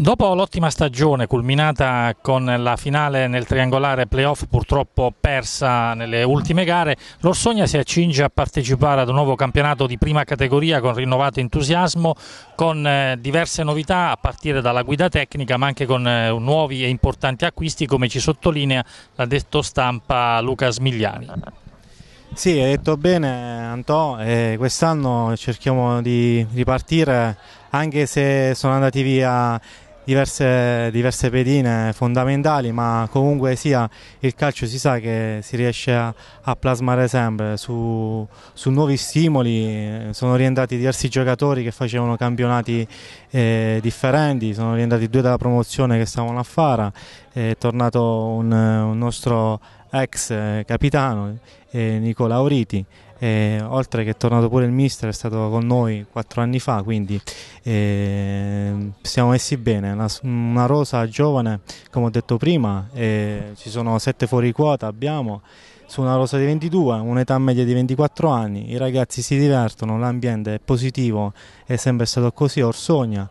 Dopo l'ottima stagione culminata con la finale nel triangolare playoff purtroppo persa nelle ultime gare, l'Orsogna si accinge a partecipare ad un nuovo campionato di prima categoria con rinnovato entusiasmo, con eh, diverse novità a partire dalla guida tecnica ma anche con eh, nuovi e importanti acquisti come ci sottolinea l'ha detto stampa Luca Smigliani. Sì, hai detto bene Antò, quest'anno cerchiamo di ripartire anche se sono andati via diverse, diverse pedine fondamentali, ma comunque sia il calcio si sa che si riesce a, a plasmare sempre su, su, nuovi stimoli, sono rientrati diversi giocatori che facevano campionati eh, differenti, sono rientrati due dalla promozione che stavano a Fara, è tornato un, un nostro ex eh, capitano eh, Nicola Auriti eh, oltre che è tornato pure il mister, è stato con noi quattro anni fa, quindi eh, siamo messi bene, una, una, rosa giovane come ho detto prima, eh, ci sono sette fuori quota, abbiamo su una rosa di 22, un'età media di 24 anni, i ragazzi si divertono, l'ambiente è positivo, è sempre stato così, Orsogna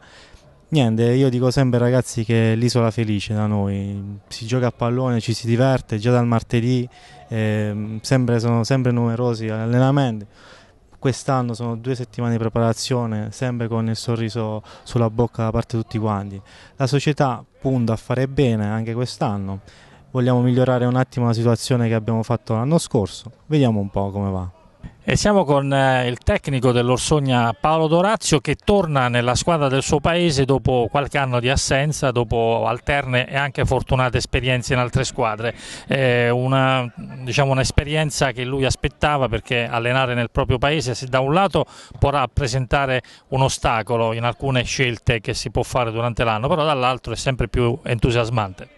Niente, io dico sempre ragazzi che è l'isola felice da noi, si gioca a pallone, ci si diverte già dal martedì, eh, sempre, sono sempre numerosi gli allenamenti, quest'anno sono due settimane di preparazione, sempre con il sorriso sulla bocca da parte di tutti quanti. La società punta a fare bene anche quest'anno, vogliamo migliorare un attimo la situazione che abbiamo fatto l'anno scorso, vediamo un po' come va. E siamo con eh, il tecnico dell'Orsogna Paolo Dorazio che torna nella squadra del suo paese dopo qualche anno di assenza, dopo alterne e anche fortunate esperienze in altre squadre. È una, diciamo, un'esperienza che lui aspettava perché allenare nel proprio paese se da un lato può rappresentare un ostacolo in alcune scelte che si può fare durante l'anno, però dall'altro è sempre più entusiasmante.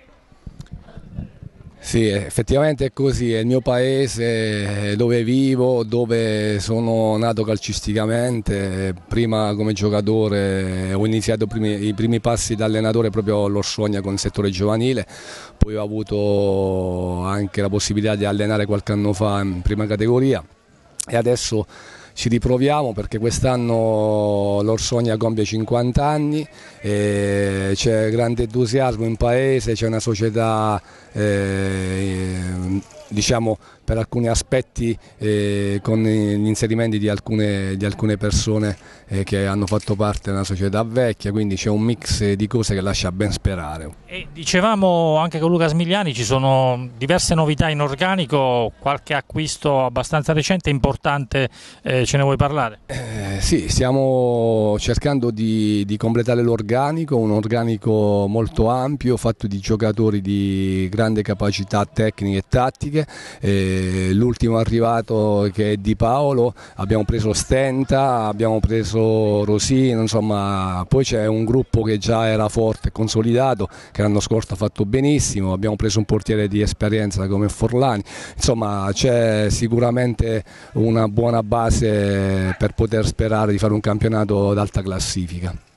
Sì, effettivamente è così, è il mio paese dove vivo, dove sono nato calcisticamente, prima come giocatore ho iniziato primi, i primi passi da allenatore proprio all'Orsogna con il settore giovanile, poi ho avuto anche la possibilità di allenare qualche anno fa in prima categoria e adesso ci riproviamo perché quest'anno l'Orsogna compie 50 anni, c'è grande entusiasmo in paese, c'è una società... Eh, diciamo, per alcuni aspetti eh, con gli inserimenti di alcune, di alcune persone eh, che hanno fatto parte della società vecchia, quindi c'è un mix di cose che lascia ben sperare. E dicevamo anche con Luca Smigliani ci sono diverse novità in organico, qualche acquisto abbastanza recente, importante, eh, ce ne vuoi parlare? Eh, sì, stiamo cercando di, di completare l'organico, un organico molto ampio, fatto di giocatori di grande capacità tecnica e tattica Olimpiche, eh, l'ultimo arrivato che è Di Paolo, abbiamo preso Stenta, abbiamo preso Rosino, insomma poi c'è un gruppo che già era forte e consolidato, che l'anno scorso ha fatto benissimo, abbiamo preso un portiere di esperienza come Forlani, insomma c'è sicuramente una buona base per poter sperare di fare un campionato d'alta classifica.